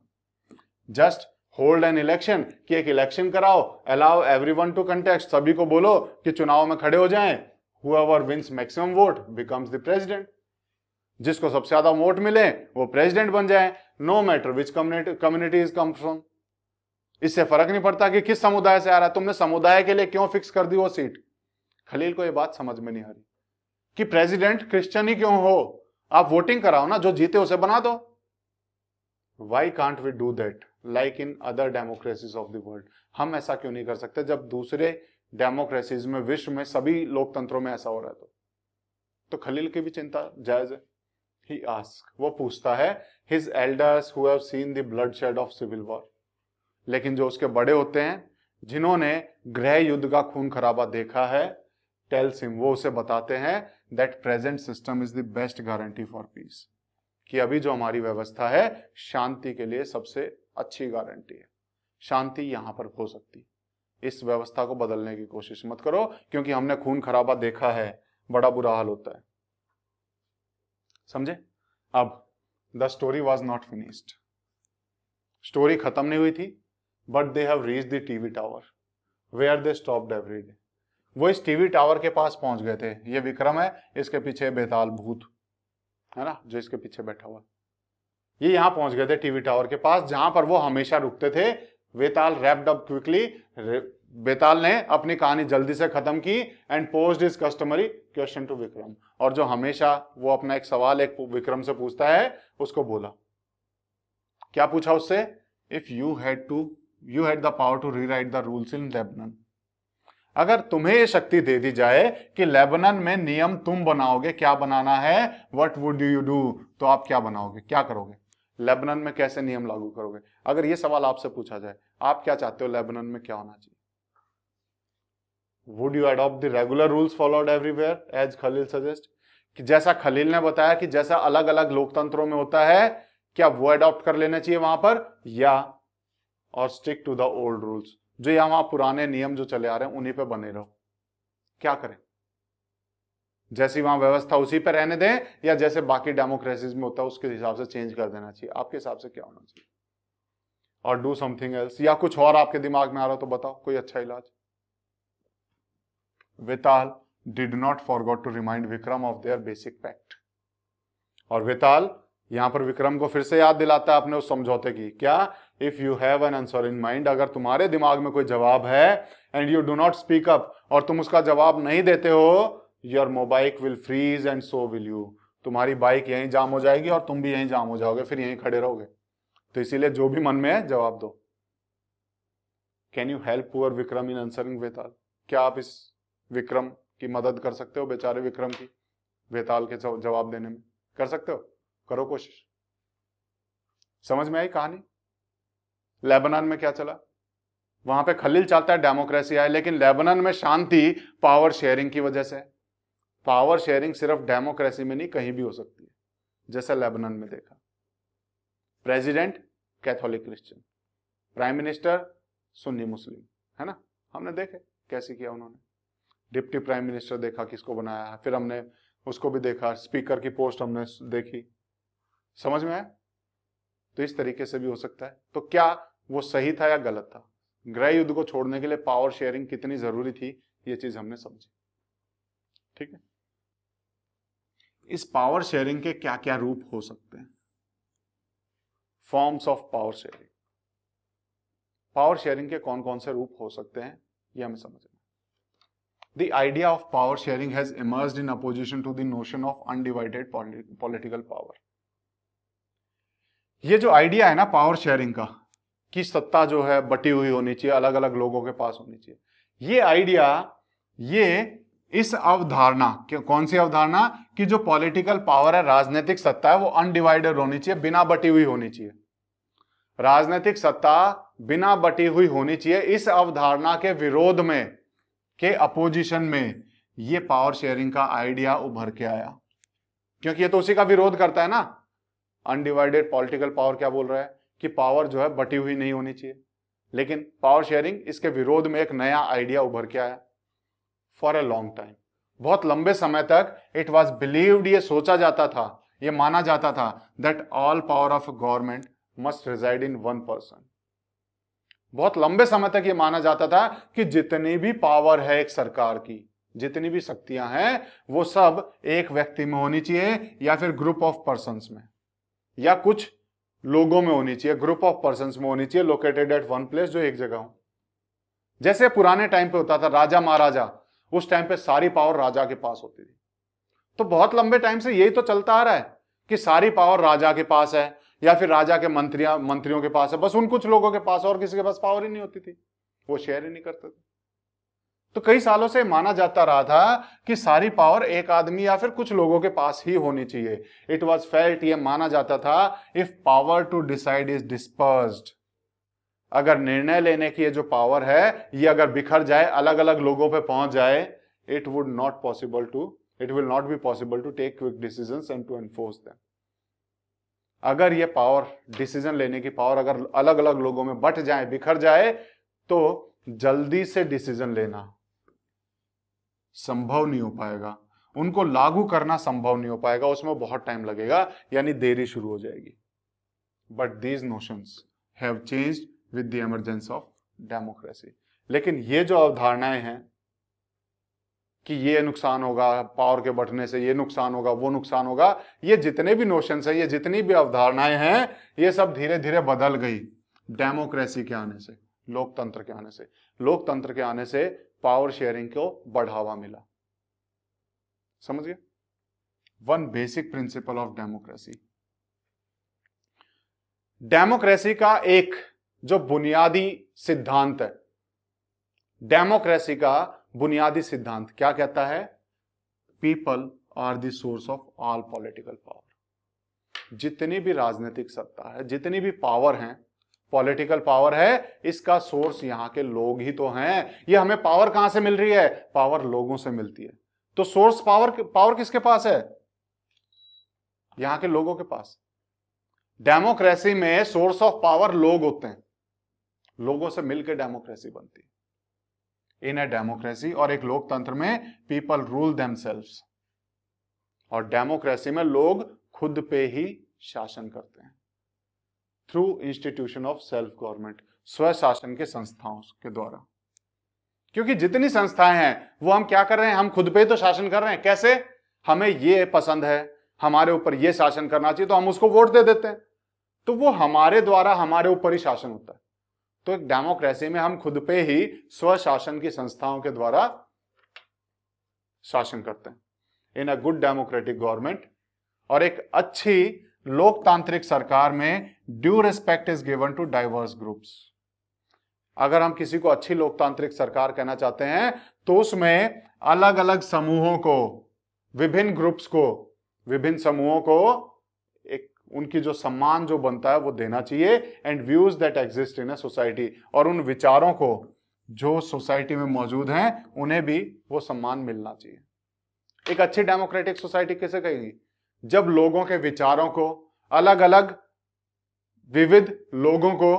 Speaker 1: जस्ट होल्ड एन इलेक्शन कि एक इलेक्शन कराओ अलाउ एवरीवन टू कंटेस्ट सभी को बोलो कि चुनाव में खड़े हो जाएं whoever wins maximum vote becomes the president जिसको सबसे ज्यादा वोट मिले वो प्रेसिडेंट बन जाए no matter which community is come from इससे फर्क नहीं पड़ता कि किस समुदाय से आ रहा है तुमने समुदाय के लिए क्यों फिक्स कर दी वो सीट खलील को ये बात समझ में नहीं आ रही कि प्रेसिडेंट क्रिश्चियन ही क्यों हो आप वोटिंग कराओ ना जो जीते उसे बना दो why can't we do that like in other democracies of the world हम ऐसा क्यों नहीं कर सकते जब दूसरे डेमोक्रेसीज में विश्व में सभी लोकतंत्रों में ऐसा हो रहा है तो, तो खलील की भी चिंता जायज है ही आस्क वो पूछता है his elders who have seen the bloodshed of civil war लेकिन जो उसके बड़े होते हैं जिन्होंने गृह युद्ध का खून खराबा देखा है टेल्स हिम वो उसे बताते हैं that present system is the best guarantee for peace कि अभी जो हमारी व्यवस्था है शांति के लिए सबसे अच्छी गारंटी है शांति यहां पर हो सकती है इस व्यवस्था को बदलने की कोशिश मत करो क्योंकि हमने खून खराबा देखा है बड़ा बुरा हाल होता है समझे अब the story was not finished story खत्म नहीं हुई थी but they have reach the TV tower where they stopped every day वो इस टीवी टावर के पास पहुंच गए थे ये विक्रम है इसके पीछे बेताल भूत है ना जो इसके पीछे बैठा हुआ ये यहां पहुंच गए थे टीवी टावर के पास जहां पर वो हमेशा रुकते थे Betal wrapped up quickly Betal ने अपनी कहानी जल्दी से खत्म की and posed his customary question to Vikram और जो हमेशा वो अपना एक सवाल एक विक्रम से पूछता है उसको बोला क्या पूछा उससे if you had to you had the power to rewrite the rules in Lebanon अगर तुम्हें ये शक्ति दे दी जाए कि लेबनन में नियम तुम बनाओगे क्या बनाना है वट वुड यू डू तो आप क्या बनाओगे क्या करोगे लेबनन में कैसे नियम लागू करोगे अगर ये सवाल आपसे पूछा जाए आप क्या चाहते हो लेबनन में क्या होना चाहिए would you adopt the regular rules followed everywhere as Khalil suggest कि जैसा खलील ने बताया कि जैसा अलग अलग लोकतंत्रों में होता है क्या वो अडॉप्ट कर लेना चाहिए वहां पर या और stick to the old rules जो वहां पुराने नियम जो चले आ रहे हैं उन्हीं पे बने रहो क्या करें जैसी वहां व्यवस्था उसी पर रहने दें या जैसे बाकी डेमोक्रेसीज में होता है उसके हिसाब से चेंज कर देना चाहिए आपके हिसाब से क्या होना चाहिए और डू समथिंग एल्स या कुछ और आपके दिमाग में आ रहा हो तो बताओ कोई अच्छा इलाज Vetal did not forgot to remind Vikram of their basic pact और वेताल यहां पर विक्रम को फिर से याद दिलाता है अपने उस समझौते की क्या if you have an answer in mind अगर तुम्हारे दिमाग में कोई जवाब है and you do not speak up और तुम उसका जवाब नहीं देते हो your mobike will freeze and so will you तुम्हारी बाइक यहीं जाम हो जाएगी और तुम भी यहीं जाम हो जाओगे फिर यहीं खड़े रहोगे तो इसीलिए जो भी मन में है जवाब दो can you help poor Vikram in answering Vetal क्या आप इस विक्रम की मदद कर सकते हो बेचारे विक्रम की वेताल के जवाब देने में कर सकते हो करो कोशिश समझ में आई कहानी लेबनान में क्या चला वहां पे खलील चलता है डेमोक्रेसी आए लेकिन लेबनान में शांति पावर शेयरिंग की वजह से पावर शेयरिंग सिर्फ डेमोक्रेसी में नहीं कहीं भी हो सकती है जैसा लेबनान में देखा president Catholic Christian prime minister Sunni Muslim है ना हमने देखे कैसे किया उन्होंने डिप्टी प्राइम मिनिस्टर देखा किसको बनाया फिर हमने उसको भी देखा स्पीकर की पोस्ट हमने देखी समझ में आया तो इस तरीके से भी हो सकता है तो क्या वो सही था या गलत था ग्रह युद्ध को छोड़ने के लिए पावर शेयरिंग कितनी जरूरी थी ये चीज हमने समझी ठीक है इस पावर शेयरिंग के क्या क्या रूप हो सकते हैं forms of power sharing power sharing के कौन कौन से रूप हो सकते हैं ये हमें समझना the idea of power sharing has emerge in opposition to the notion of undivided political power ये जो आइडिया है ना पावर शेयरिंग का कि सत्ता जो है बटी हुई होनी चाहिए अलग अलग लोगों के पास होनी चाहिए ये आइडिया ये इस अवधारणा कौन सी अवधारणा कि जो पॉलिटिकल पावर है राजनीतिक सत्ता है वो अनडिवाइडेड होनी चाहिए बिना बटी हुई होनी चाहिए राजनीतिक सत्ता बिना बटी हुई होनी चाहिए इस अवधारणा के विरोध में के अपोजिशन में ये पावर शेयरिंग का आइडिया उभर के आया क्योंकि ये तो उसी का विरोध करता है ना अनडिवाइडेड पॉलिटिकल पावर क्या बोल रहा है कि पावर जो है बटी हुई नहीं होनी चाहिए लेकिन पावर शेयरिंग इसके विरोध में एक नया आइडिया उभर के आया फॉर ए लॉन्ग टाइम बहुत लंबे समय तक इट वॉज बिलीव्ड ये सोचा जाता था ये माना जाता था that all power of government must reside in one person बहुत लंबे समय तक ये माना जाता था कि जितनी भी पावर है एक सरकार की जितनी भी शक्तियां हैं वो सब एक व्यक्ति में होनी चाहिए या फिर ग्रुप ऑफ पर्सन में या कुछ लोगों में होनी चाहिए ग्रुप ऑफ पर्सन में होनी चाहिए लोकेटेड एट वन प्लेस जो एक जगह हो जैसे पुराने टाइम पे होता था राजा महाराजा उस टाइम पे सारी पावर राजा के पास होती थी तो बहुत लंबे टाइम से यही तो चलता आ रहा है कि सारी पावर राजा के पास है या फिर राजा के मंत्रियां मंत्रियों के पास है बस उन कुछ लोगों के पास और किसी के पास पावर ही नहीं होती थी वो शेयर ही नहीं करते थे तो कई सालों से माना जाता रहा था कि सारी पावर एक आदमी या फिर कुछ लोगों के पास ही होनी चाहिए इट वॉज फेल्ट ये माना जाता था if power to decide is disperse अगर निर्णय लेने की ये जो पावर है ये अगर बिखर जाए अलग अलग लोगों पे पहुंच जाए it would not possible to it will not be possible to take quick decision and to enforce them अगर ये पावर डिसीजन लेने की पावर अगर अलग अलग लोगों में बट जाए बिखर जाए तो जल्दी से डिसीजन लेना संभव नहीं हो पाएगा उनको लागू करना संभव नहीं हो पाएगा उसमें बहुत टाइम लगेगा यानी देरी शुरू हो जाएगी but these notion have change with the emergence of democracy लेकिन ये जो अवधारणाएं हैं कि ये नुकसान होगा पावर के बढ़ने से ये नुकसान होगा वो नुकसान होगा ये जितने भी नोशन है ये जितनी भी अवधारणाएं हैं ये सब धीरे धीरे बदल गई डेमोक्रेसी के आने से लोकतंत्र के आने से लोकतंत्र के आने से पावर शेयरिंग को बढ़ावा मिला समझ गए one basic principle of democracy democracy का एक जो बुनियादी सिद्धांत है डेमोक्रेसी का बुनियादी सिद्धांत क्या कहता है people are the source of all political power जितनी भी राजनीतिक सत्ता है जितनी भी पावर है पॉलिटिकल पावर है इसका सोर्स यहाँ के लोग ही तो हैं ये हमें पावर कहाँ से मिल रही है पावर लोगों से मिलती है तो सोर्स पावर पावर किसके पास है यहां के लोगों के पास डेमोक्रेसी में सोर्स ऑफ पावर लोग होते हैं लोगों से मिलकर डेमोक्रेसी बनती है इन ए डेमोक्रेसी और एक लोकतंत्र में पीपल रूल देमसेल्व्स और डेमोक्रेसी में लोग खुद पे ही शासन करते हैं through institution of self government स्वशासन के संस्थाओं के द्वारा क्योंकि जितनी संस्थाएं हैं वो हम क्या कर रहे हैं हम खुद पे तो शासन कर रहे हैं कैसे हमें ये पसंद है हमारे ऊपर ये शासन करना चाहिए तो हम उसको वोट दे देते हैं तो वो हमारे द्वारा हमारे ऊपर ही शासन होता है तो एक डेमोक्रेसी में हम खुद पे ही स्वशासन की संस्थाओं के द्वारा शासन करते हैं in a good democratic government और एक अच्छी लोकतांत्रिक सरकार में due respect is given to diverse groups अगर हम किसी को अच्छी लोकतांत्रिक सरकार कहना चाहते हैं तो उसमें अलग अलग समूहों को विभिन्न ग्रुप्स को विभिन्न समूहों को एक उनकी जो सम्मान जो बनता है वो देना चाहिए and views that exist in society और उन विचारों को जो सोसाइटी में मौजूद हैं उन्हें भी वो सम्मान मिलना चाहिए एक अच्छी डेमोक्रेटिक सोसाइटी कैसे कहेगी जब लोगों के विचारों को अलग अलग विविध लोगों को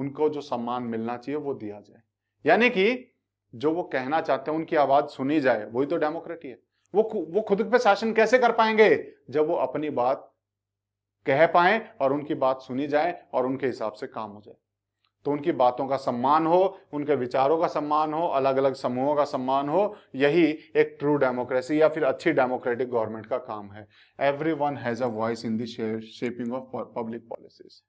Speaker 1: उनको जो सम्मान मिलना चाहिए वो दिया जाए यानी कि जो वो कहना चाहते हैं उनकी आवाज सुनी जाए वही तो डेमोक्रेटी है वो वो खुद पे शासन कैसे कर पाएंगे जब वो अपनी बात कह पाए और उनकी बात सुनी जाए और उनके हिसाब से काम हो जाए तो उनकी बातों का सम्मान हो उनके विचारों का सम्मान हो अलग अलग समूहों का सम्मान हो यही एक ट्रू डेमोक्रेसी या फिर अच्छी डेमोक्रेटिक गवर्नमेंट का काम है everyone has a voice in the shaping of public policies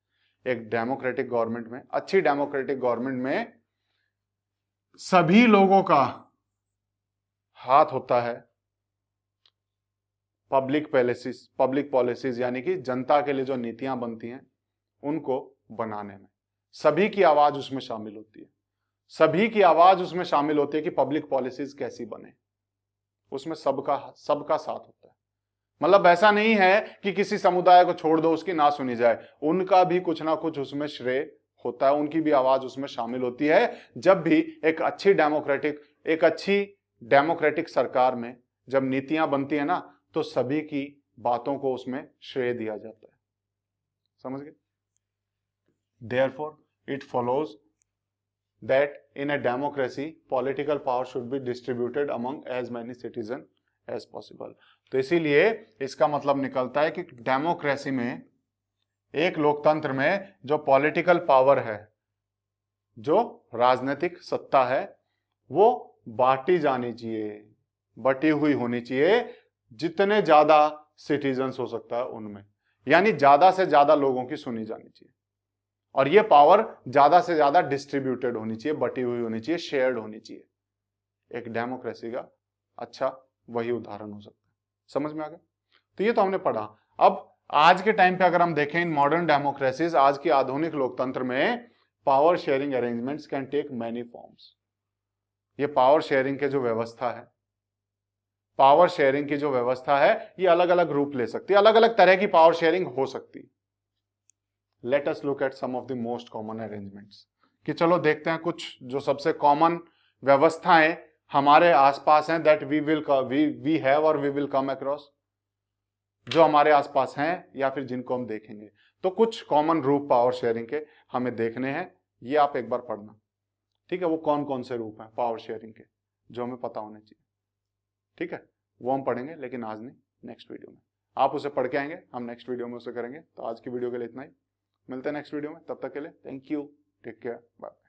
Speaker 1: एक डेमोक्रेटिक गवर्नमेंट में अच्छी डेमोक्रेटिक गवर्नमेंट में सभी लोगों का हाथ होता है पब्लिक पॉलिसीज पब्लिक पॉलिसीज यानी कि जनता के लिए जो नीतियां बनती हैं उनको बनाने में सभी की आवाज उसमें शामिल होती है सभी की आवाज उसमें शामिल होती है कि पब्लिक पॉलिसीज कैसी बने उसमें सबका सबका साथ होता है मतलब ऐसा नहीं है कि किसी समुदाय को छोड़ दो उसकी ना सुनी जाए उनका भी कुछ ना कुछ उसमें श्रेय होता है उनकी भी आवाज उसमें शामिल होती है जब भी एक अच्छी डेमोक्रेटिक एक अच्छी डेमोक्रेटिक सरकार में जब नीतियां बनती है ना तो सभी की बातों को उसमें श्रेय दिया जाता है समझ गए there it follows that in a democracy, political power should be distributed among as many citizen as possible. तो इसीलिए इसका मतलब निकलता है कि डेमोक्रेसी में एक लोकतंत्र में जो पॉलिटिकल पावर है जो राजनीतिक सत्ता है वो बांटी जानी चाहिए बटी हुई होनी चाहिए जितने ज्यादा सिटीजन हो सकता है उनमें यानी ज्यादा से ज्यादा लोगों की सुनी जानी चाहिए और ये पावर ज्यादा से ज्यादा डिस्ट्रीब्यूटेड होनी चाहिए बटी हुई होनी चाहिए शेयर्ड होनी चाहिए एक डेमोक्रेसी का अच्छा वही उदाहरण हो सकता है समझ में आ गया तो ये तो हमने पढ़ा अब आज के टाइम पे अगर हम देखें इन मॉडर्न डेमोक्रेसीज आज की आधुनिक लोकतंत्र में power sharing arrangements can take many forms ये पावर शेयरिंग के जो व्यवस्था है पावर शेयरिंग की जो व्यवस्था है ये अलग अलग रूप ले सकती है अलग अलग तरह की पावर शेयरिंग हो सकती है let us look at some of the most common arrangements कि चलो देखते हैं कुछ जो सबसे कॉमन व्यवस्थाएं हमारे आसपास हैं that we will we we have और वी विल कम अक्रॉस जो हमारे आसपास हैं या फिर जिनको हम देखेंगे तो कुछ कॉमन रूप पावर शेयरिंग के हमें देखने हैं ये आप एक बार पढ़ना ठीक है वो कौन कौन से रूप हैं पावर शेयरिंग के जो हमें पता होने चाहिए ठीक है वो हम पढ़ेंगे लेकिन आज नहीं नेक्स्ट वीडियो में आप उसे पढ़ के आएंगे हम नेक्स्ट वीडियो में उसे करेंगे तो आज की वीडियो के लिए इतना ही मिलते हैं नेक्स्ट वीडियो में तब तक के लिए thank you take care bye